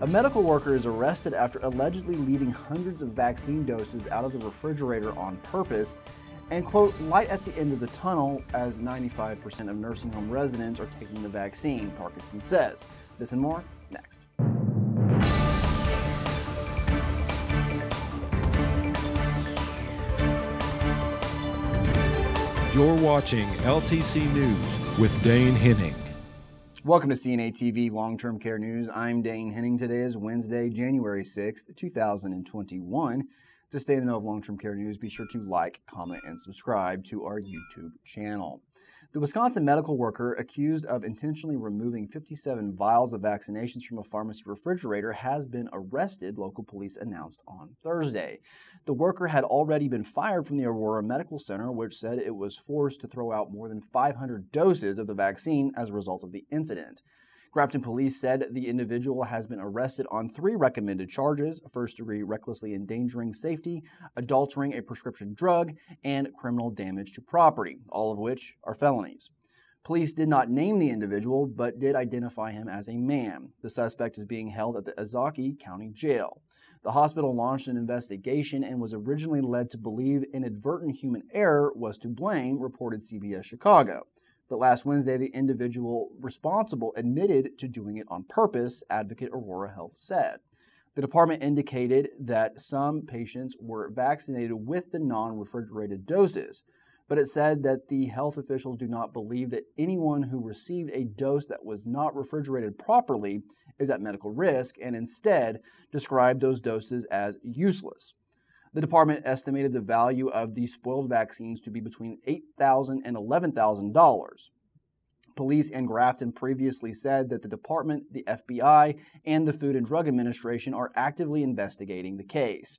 A medical worker is arrested after allegedly leaving hundreds of vaccine doses out of the refrigerator on purpose and, quote, light at the end of the tunnel as 95% of nursing home residents are taking the vaccine, Parkinson says. This and more next. You're watching LTC News with Dane Henning. Welcome to CNA TV Long Term Care News. I'm Dane Henning. Today is Wednesday, January 6th, 2021. To stay in the know of long term care news, be sure to like, comment, and subscribe to our YouTube channel. The Wisconsin medical worker accused of intentionally removing 57 vials of vaccinations from a pharmacy refrigerator has been arrested, local police announced on Thursday. The worker had already been fired from the Aurora Medical Center, which said it was forced to throw out more than 500 doses of the vaccine as a result of the incident. Grafton police said the individual has been arrested on three recommended charges first degree recklessly endangering safety, adultering a prescription drug, and criminal damage to property, all of which are felonies. Police did not name the individual, but did identify him as a man. The suspect is being held at the Azaki County Jail. The hospital launched an investigation and was originally led to believe inadvertent human error was to blame, reported CBS Chicago. But last Wednesday, the individual responsible admitted to doing it on purpose, Advocate Aurora Health said. The department indicated that some patients were vaccinated with the non refrigerated doses, but it said that the health officials do not believe that anyone who received a dose that was not refrigerated properly is at medical risk and instead described those doses as useless. The department estimated the value of these spoiled vaccines to be between $8,000 and $11,000. Police in Grafton previously said that the department, the FBI, and the Food and Drug Administration are actively investigating the case.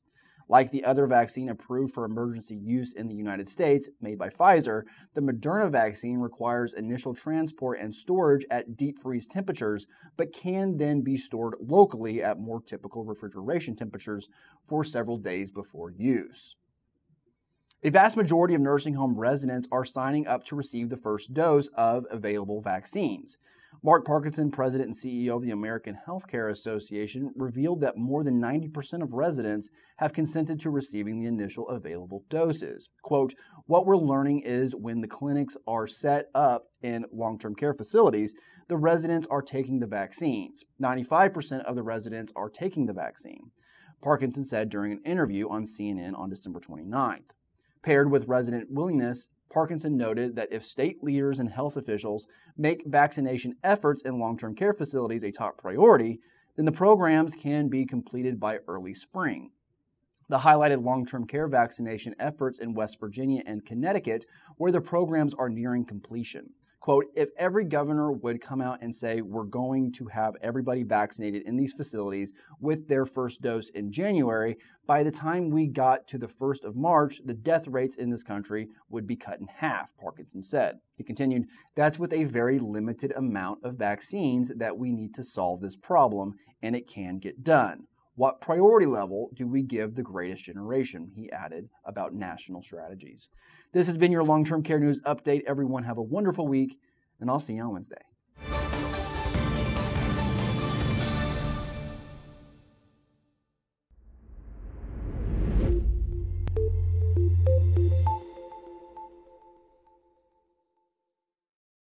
Like the other vaccine approved for emergency use in the United States, made by Pfizer, the Moderna vaccine requires initial transport and storage at deep freeze temperatures, but can then be stored locally at more typical refrigeration temperatures for several days before use. A vast majority of nursing home residents are signing up to receive the first dose of available vaccines. Mark Parkinson, president and CEO of the American Healthcare Association, revealed that more than 90% of residents have consented to receiving the initial available doses. Quote, What we're learning is when the clinics are set up in long term care facilities, the residents are taking the vaccines. 95% of the residents are taking the vaccine, Parkinson said during an interview on CNN on December 29th. Paired with resident willingness Parkinson noted that if state leaders and health officials make vaccination efforts in long term care facilities a top priority, then the programs can be completed by early spring. The highlighted long term care vaccination efforts in West Virginia and Connecticut, where the programs are nearing completion. Quote, if every governor would come out and say, we're going to have everybody vaccinated in these facilities with their first dose in January, by the time we got to the 1st of March, the death rates in this country would be cut in half, Parkinson said. He continued, That's with a very limited amount of vaccines that we need to solve this problem, and it can get done. What priority level do we give the greatest generation? He added about national strategies. This has been your long term care news update. Everyone have a wonderful week, and I'll see you on Wednesday.